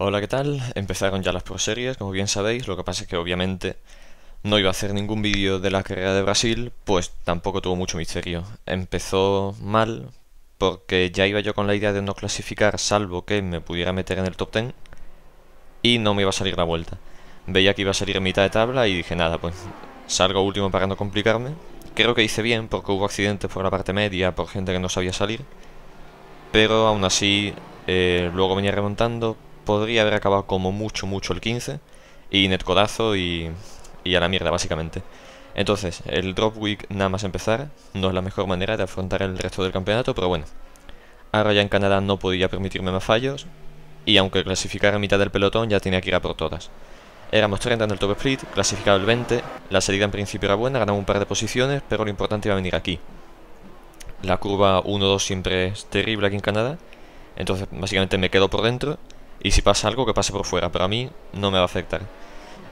Hola, ¿qué tal? Empezaron ya las proseries, como bien sabéis, lo que pasa es que obviamente no iba a hacer ningún vídeo de la carrera de Brasil, pues tampoco tuvo mucho misterio. Empezó mal, porque ya iba yo con la idea de no clasificar, salvo que me pudiera meter en el top 10, y no me iba a salir la vuelta. Veía que iba a salir en mitad de tabla y dije, nada, pues salgo último para no complicarme. Creo que hice bien, porque hubo accidentes por la parte media, por gente que no sabía salir, pero aún así eh, luego venía remontando, podría haber acabado como mucho, mucho el 15. Y netcodazo y, y a la mierda, básicamente. Entonces, el drop week nada más empezar no es la mejor manera de afrontar el resto del campeonato, pero bueno. Ahora ya en Canadá no podía permitirme más fallos. Y aunque clasificara mitad del pelotón, ya tenía que ir a por todas. Éramos 30 en el top split, clasificado el 20. La salida en principio era buena, ganamos un par de posiciones, pero lo importante iba a venir aquí. La curva 1-2 siempre es terrible aquí en Canadá. Entonces, básicamente me quedo por dentro y si pasa algo, que pase por fuera, pero a mí no me va a afectar.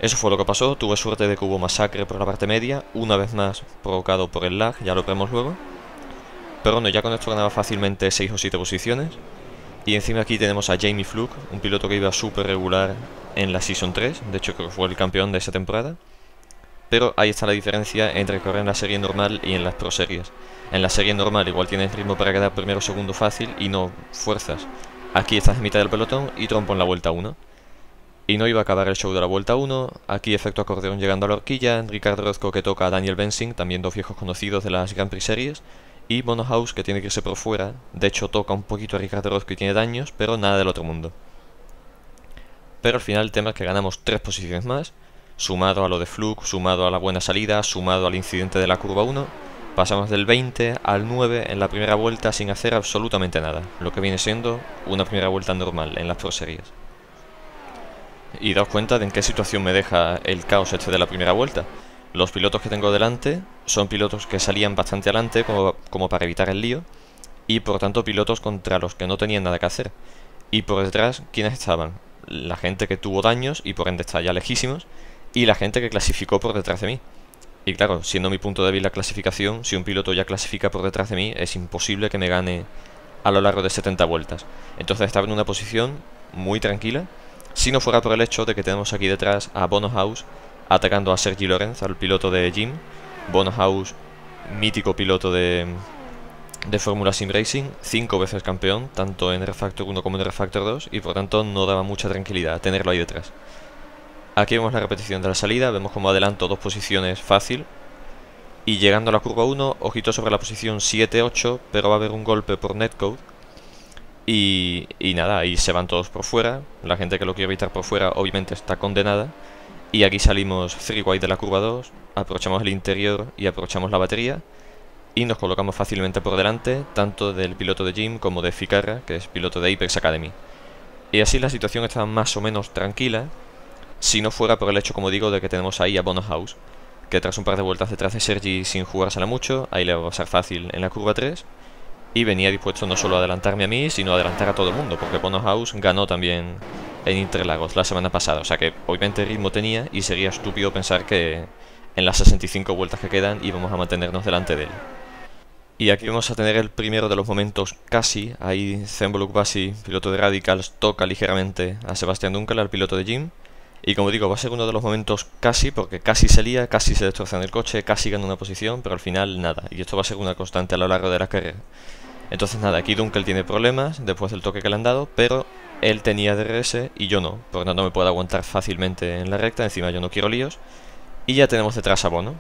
Eso fue lo que pasó, tuve suerte de que hubo masacre por la parte media, una vez más provocado por el lag, ya lo veremos luego. Pero bueno, ya con esto ganaba fácilmente 6 o 7 posiciones. Y encima aquí tenemos a Jamie Fluke, un piloto que iba súper regular en la Season 3, de hecho que fue el campeón de esa temporada. Pero ahí está la diferencia entre correr en la serie normal y en las pro series. En la serie normal igual tienes ritmo para quedar primero o segundo fácil y no fuerzas. Aquí estás en mitad del pelotón y trompo en la vuelta 1. Y no iba a acabar el show de la vuelta 1. Aquí efecto acordeón llegando a la horquilla. Ricardo Orozco que toca a Daniel Bensing, también dos viejos conocidos de las Grand Prix Series. Y Mono House que tiene que irse por fuera. De hecho toca un poquito a Ricardo Orozco y tiene daños, pero nada del otro mundo. Pero al final el tema es que ganamos tres posiciones más. Sumado a lo de Fluke, sumado a la buena salida, sumado al incidente de la curva 1. Pasamos del 20 al 9 en la primera vuelta sin hacer absolutamente nada, lo que viene siendo una primera vuelta normal en las proserías. Y daos cuenta de en qué situación me deja el caos este de la primera vuelta. Los pilotos que tengo delante son pilotos que salían bastante adelante como, como para evitar el lío, y por tanto pilotos contra los que no tenían nada que hacer. Y por detrás, ¿quiénes estaban? La gente que tuvo daños y por ende está ya lejísimos, y la gente que clasificó por detrás de mí. Y claro, siendo mi punto débil la clasificación, si un piloto ya clasifica por detrás de mí, es imposible que me gane a lo largo de 70 vueltas. Entonces estaba en una posición muy tranquila, si no fuera por el hecho de que tenemos aquí detrás a Bono House atacando a Sergi Lorenz, al piloto de Jim. Bono House, mítico piloto de, de Fórmula Sim Racing, cinco veces campeón, tanto en Refactor 1 como en Refactor 2, y por tanto no daba mucha tranquilidad tenerlo ahí detrás. Aquí vemos la repetición de la salida, vemos como adelanto dos posiciones fácil. Y llegando a la curva 1, ojito sobre la posición 7-8, pero va a haber un golpe por netcode. Y, y nada, ahí se van todos por fuera. La gente que lo quiere evitar por fuera obviamente está condenada. Y aquí salimos free de la curva 2, aprovechamos el interior y aprovechamos la batería. Y nos colocamos fácilmente por delante, tanto del piloto de Jim como de Ficarra, que es piloto de Apex Academy. Y así la situación está más o menos tranquila, si no fuera por el hecho, como digo, de que tenemos ahí a Bono House, que tras un par de vueltas detrás de Sergi sin la mucho, ahí le va a pasar fácil en la curva 3, y venía dispuesto no solo a adelantarme a mí, sino a adelantar a todo el mundo, porque Bono House ganó también en Interlagos la semana pasada, o sea que obviamente ritmo tenía y sería estúpido pensar que en las 65 vueltas que quedan íbamos a mantenernos delante de él. Y aquí vamos a tener el primero de los momentos casi. Ahí Zemboluk Basi, piloto de Radicals, toca ligeramente a Sebastián Dunkel, al piloto de Jim. Y como digo, va a ser uno de los momentos casi, porque casi se lía, casi se en el coche, casi gana una posición, pero al final nada. Y esto va a ser una constante a lo largo de la carrera. Entonces nada, aquí Dunkel tiene problemas después del toque que le han dado, pero él tenía DRS y yo no, por no me puedo aguantar fácilmente en la recta, encima yo no quiero líos. Y ya tenemos detrás a Bono.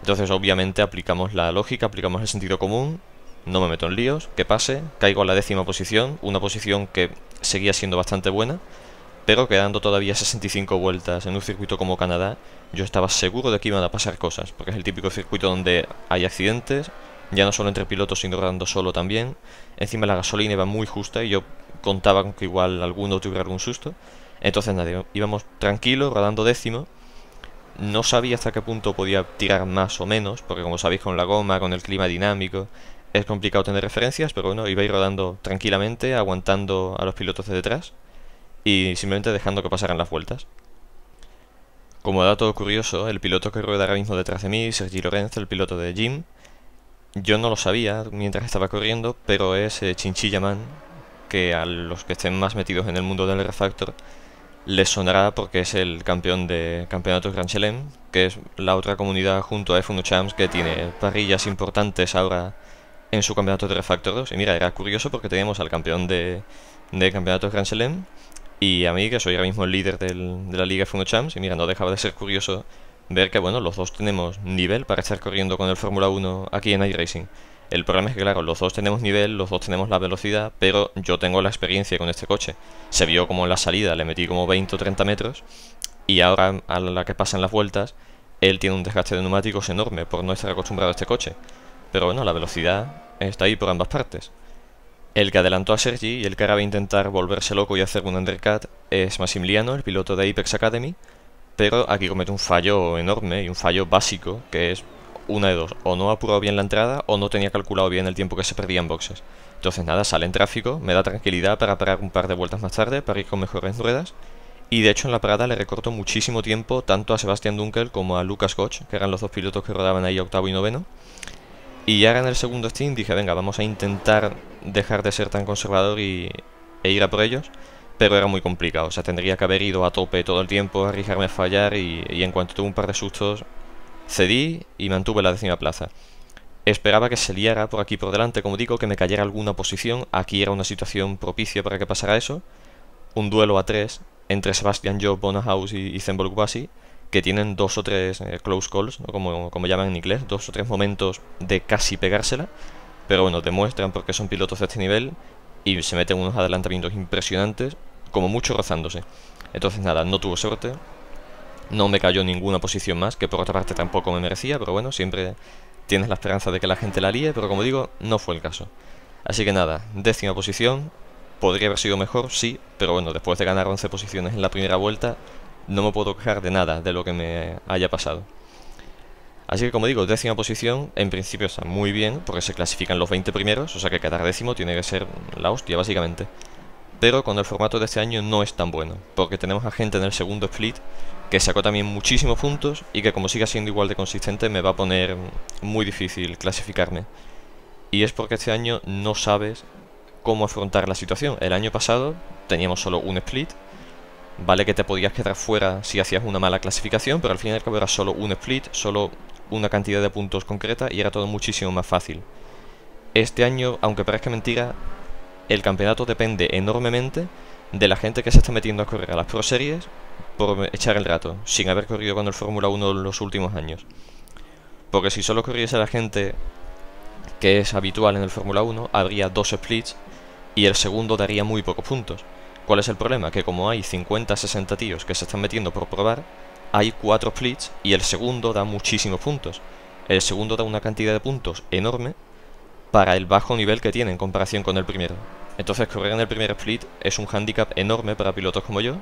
Entonces obviamente aplicamos la lógica, aplicamos el sentido común, no me meto en líos, que pase, caigo a la décima posición, una posición que seguía siendo bastante buena. Pero quedando todavía 65 vueltas en un circuito como Canadá, yo estaba seguro de que iban a pasar cosas, porque es el típico circuito donde hay accidentes, ya no solo entre pilotos, sino rodando solo también. Encima la gasolina iba muy justa y yo contaba con que igual alguno tuviera algún susto. Entonces nada, íbamos tranquilos, rodando décimo. No sabía hasta qué punto podía tirar más o menos, porque como sabéis con la goma, con el clima dinámico, es complicado tener referencias, pero bueno, iba a ir rodando tranquilamente, aguantando a los pilotos de detrás y simplemente dejando que pasaran las vueltas. Como dato curioso, el piloto que rueda ahora mismo detrás de mí, Sergi Lorenzo, el piloto de Jim, yo no lo sabía mientras estaba corriendo, pero es eh, Chinchilla Man que a los que estén más metidos en el mundo del refactor les sonará porque es el campeón de Campeonato Grand Chelem, que es la otra comunidad junto a F1 Champs que tiene parrillas importantes ahora en su campeonato de refactor 2. Y mira, era curioso porque teníamos al campeón de, de campeonatos Grand Chelem. Y a mí, que soy ahora mismo el líder de la Liga F1 Champs, y mira, no dejaba de ser curioso ver que, bueno, los dos tenemos nivel para estar corriendo con el Fórmula 1 aquí en iRacing. El problema es que, claro, los dos tenemos nivel, los dos tenemos la velocidad, pero yo tengo la experiencia con este coche. Se vio como en la salida le metí como 20 o 30 metros, y ahora a la que pasan las vueltas, él tiene un desgaste de neumáticos enorme por no estar acostumbrado a este coche. Pero bueno, la velocidad está ahí por ambas partes. El que adelantó a Sergi y el que ahora va a intentar volverse loco y hacer un undercut es Massimiliano, el piloto de Apex Academy, pero aquí comete un fallo enorme y un fallo básico, que es una de dos, o no ha apurado bien la entrada o no tenía calculado bien el tiempo que se perdía en boxes. Entonces nada, sale en tráfico, me da tranquilidad para parar un par de vueltas más tarde, para ir con mejores ruedas, y de hecho en la parada le recortó muchísimo tiempo tanto a Sebastián Dunkel como a Lucas Koch, que eran los dos pilotos que rodaban ahí octavo y noveno, y ya en el segundo Steam dije, venga, vamos a intentar dejar de ser tan conservador y, e ir a por ellos. Pero era muy complicado, o sea, tendría que haber ido a tope todo el tiempo, arriesgarme a fallar y, en cuanto tuve un par de sustos, cedí y mantuve la décima plaza. Esperaba que se liara por aquí por delante, como digo, que me cayera alguna posición. Aquí era una situación propicia para que pasara eso. Un duelo a tres entre Sebastian, Job, Bonahouse y, y que tienen dos o tres eh, close calls, como, como llaman en inglés, dos o tres momentos de casi pegársela, pero bueno, demuestran porque son pilotos de este nivel y se meten unos adelantamientos impresionantes, como mucho rozándose. Entonces nada, no tuvo suerte, no me cayó ninguna posición más, que por otra parte tampoco me merecía, pero bueno, siempre tienes la esperanza de que la gente la líe, pero como digo, no fue el caso. Así que nada, décima posición, podría haber sido mejor, sí, pero bueno, después de ganar 11 posiciones en la primera vuelta, no me puedo quejar de nada de lo que me haya pasado. Así que como digo, décima posición, en principio está muy bien, porque se clasifican los 20 primeros, o sea que quedar décimo tiene que ser la hostia, básicamente. Pero con el formato de este año no es tan bueno, porque tenemos a gente en el segundo split que sacó también muchísimos puntos y que como siga siendo igual de consistente me va a poner muy difícil clasificarme. Y es porque este año no sabes cómo afrontar la situación. El año pasado teníamos solo un split Vale que te podías quedar fuera si hacías una mala clasificación, pero al final y cabo era solo un split, solo una cantidad de puntos concreta y era todo muchísimo más fácil. Este año, aunque parezca mentira, el campeonato depende enormemente de la gente que se está metiendo a correr a las Pro Series por echar el rato, sin haber corrido con el Fórmula 1 en los últimos años. Porque si solo corriese la gente que es habitual en el Fórmula 1, habría dos splits y el segundo daría muy pocos puntos. ¿Cuál es el problema? Que como hay 50, 60 tíos que se están metiendo por probar, hay 4 splits y el segundo da muchísimos puntos. El segundo da una cantidad de puntos enorme para el bajo nivel que tiene en comparación con el primero. Entonces correr en el primer split es un handicap enorme para pilotos como yo.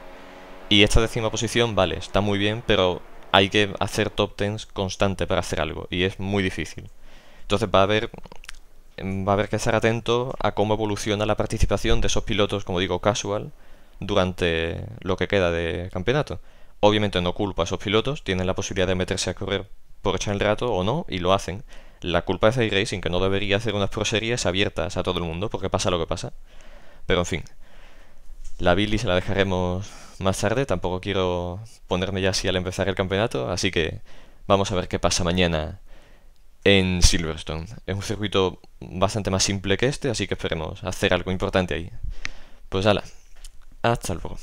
Y esta décima posición, vale, está muy bien, pero hay que hacer top tens constante para hacer algo. Y es muy difícil. Entonces va a haber Em, va a haber que estar atento a cómo evoluciona la participación de esos pilotos, como digo, casual, durante lo que queda de campeonato. Obviamente no culpa a esos pilotos, tienen la posibilidad de meterse a correr por echar el rato o no, y lo hacen. La culpa es de iRacing, que no debería hacer unas proseries abiertas a todo el mundo, porque pasa lo que pasa. Pero en fin, la Billy se la dejaremos más tarde, tampoco quiero ponerme ya así al empezar el campeonato, así que vamos a ver qué pasa mañana en Silverstone. Es un circuito bastante más simple que este, así que esperemos hacer algo importante ahí. Pues ala, hasta luego.